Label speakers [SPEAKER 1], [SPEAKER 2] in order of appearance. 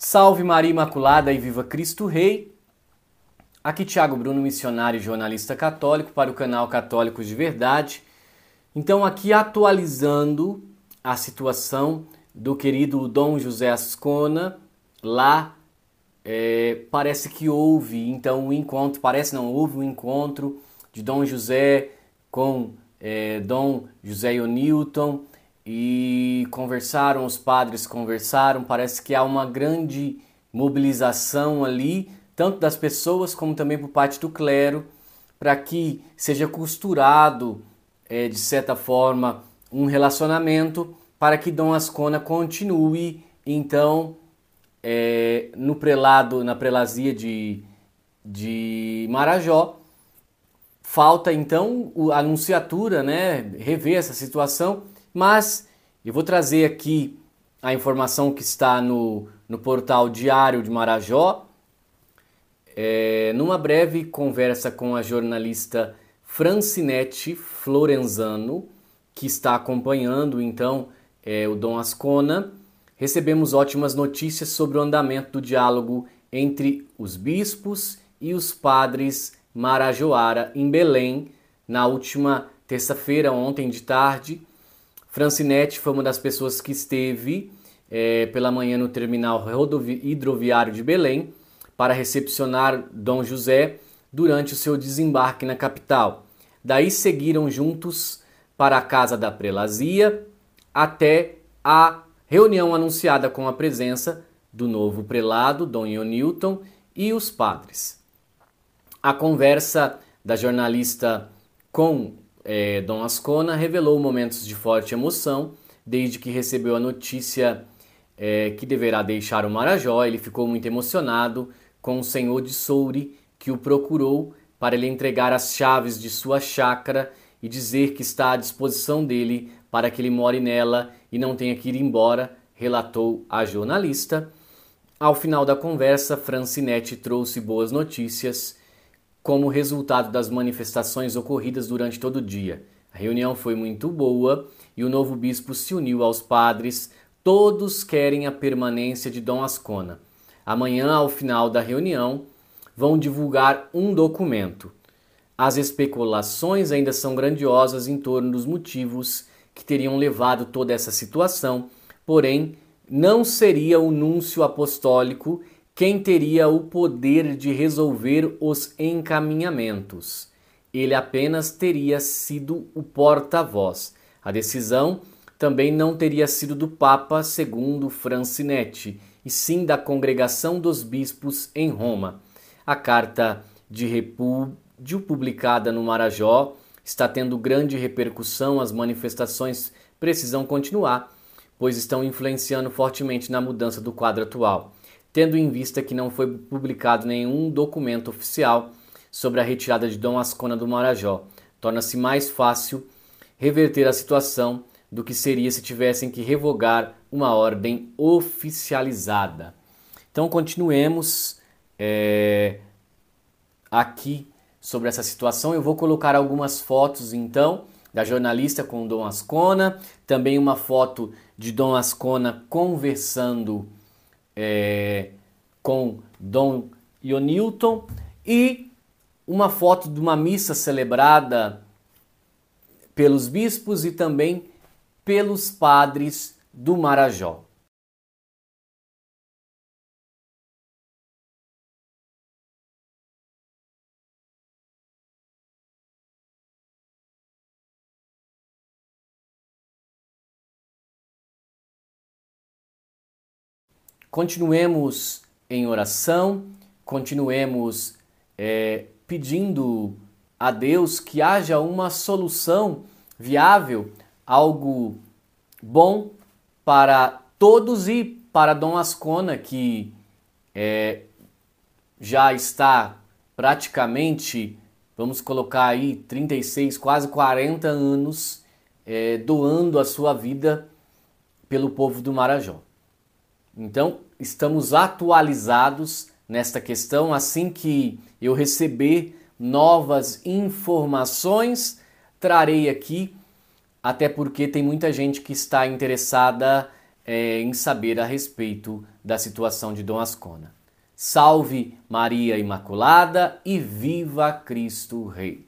[SPEAKER 1] Salve Maria Imaculada e viva Cristo Rei. Aqui Tiago Bruno, missionário e jornalista católico para o canal Católicos de Verdade. Então aqui atualizando a situação do querido Dom José Ascona, lá é, parece que houve então um encontro, parece não, houve um encontro de Dom José com é, Dom José Newton e conversaram, os padres conversaram, parece que há uma grande mobilização ali, tanto das pessoas como também por parte do clero, para que seja costurado, é, de certa forma, um relacionamento para que Dom Ascona continue, então, é, no prelado, na prelazia de, de Marajó. Falta, então, a anunciatura, né, rever essa situação mas eu vou trazer aqui a informação que está no, no portal Diário de Marajó. É, numa breve conversa com a jornalista Francinete Florenzano, que está acompanhando então é, o Dom Ascona, recebemos ótimas notícias sobre o andamento do diálogo entre os bispos e os padres Marajoara em Belém na última terça-feira, ontem de tarde, Francinete foi uma das pessoas que esteve é, pela manhã no terminal hidroviário de Belém para recepcionar Dom José durante o seu desembarque na capital. Daí seguiram juntos para a casa da prelazia até a reunião anunciada com a presença do novo prelado, Dom Ionilton, e os padres. A conversa da jornalista com é, Dom Ascona revelou momentos de forte emoção desde que recebeu a notícia é, que deverá deixar o Marajó. Ele ficou muito emocionado com o senhor de Soure que o procurou para lhe entregar as chaves de sua chácara e dizer que está à disposição dele para que ele more nela e não tenha que ir embora, relatou a jornalista. Ao final da conversa, Francinete trouxe boas notícias como resultado das manifestações ocorridas durante todo o dia. A reunião foi muito boa e o novo bispo se uniu aos padres. Todos querem a permanência de Dom Ascona. Amanhã, ao final da reunião, vão divulgar um documento. As especulações ainda são grandiosas em torno dos motivos que teriam levado toda essa situação, porém, não seria o núncio apostólico quem teria o poder de resolver os encaminhamentos. Ele apenas teria sido o porta-voz. A decisão também não teria sido do Papa, segundo Francinetti, e sim da Congregação dos Bispos em Roma. A carta de repúdio publicada no Marajó está tendo grande repercussão, as manifestações precisam continuar, pois estão influenciando fortemente na mudança do quadro atual tendo em vista que não foi publicado nenhum documento oficial sobre a retirada de Dom Ascona do Marajó. Torna-se mais fácil reverter a situação do que seria se tivessem que revogar uma ordem oficializada. Então, continuemos é, aqui sobre essa situação. Eu vou colocar algumas fotos, então, da jornalista com Dom Ascona, também uma foto de Dom Ascona conversando é, com Dom Ionilton e uma foto de uma missa celebrada pelos bispos e também pelos padres do Marajó. Continuemos em oração, continuemos é, pedindo a Deus que haja uma solução viável, algo bom para todos e para Dom Ascona, que é, já está praticamente, vamos colocar aí, 36, quase 40 anos é, doando a sua vida pelo povo do Marajó. Então, estamos atualizados nesta questão. Assim que eu receber novas informações, trarei aqui, até porque tem muita gente que está interessada é, em saber a respeito da situação de Dom Ascona. Salve Maria Imaculada e viva Cristo Rei!